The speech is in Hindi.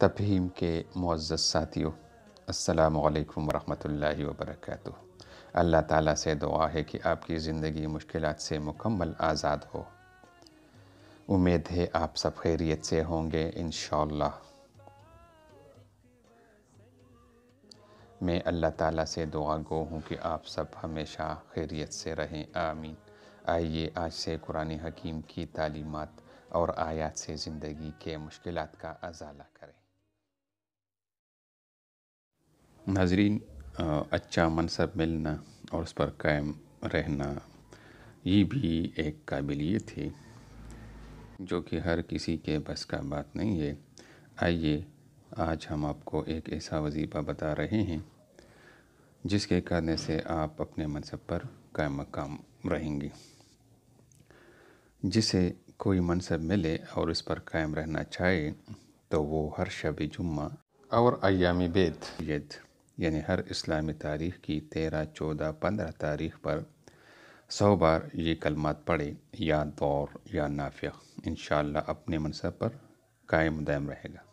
तफहीम के मुआज़ साथियों असलकम वरहमल वबरक अल्लाह ताला से दुआ है कि आपकी ज़िंदगी मुश्किल से मुकम्मल आज़ाद हो उम्मीद है आप सब खैरियत से होंगे इन मैं अल्लाह ताला से दुआ गो हूँ कि आप सब हमेशा खैरियत से रहें आमीन आइए आज से कुरान हकीम की तालीमत और आयात से ज़िंदगी के मुश्किल का अजाला करें नाजरीन अच्छा मनसब मिलना और उस पर कायम रहना ये भी एक काबिलियत है जो कि हर किसी के बस का बात नहीं है आइए आज हम आपको एक ऐसा वजीफ़ा बता रहे हैं जिसके करने से आप अपने मनसब पर कायम मकाम रहेंगे जिसे कोई मनसब मिले और इस पर कायम रहना चाहे तो वो हर शब जुम्मा और अयाम बेत यानी हर इस्लामी तारीख की तेरह चौदह पंद्रह तारीख पर सौ बार ये कलमात पढ़े या दौर या नाफिया इन अपने मनसब पर कायम दायम रहेगा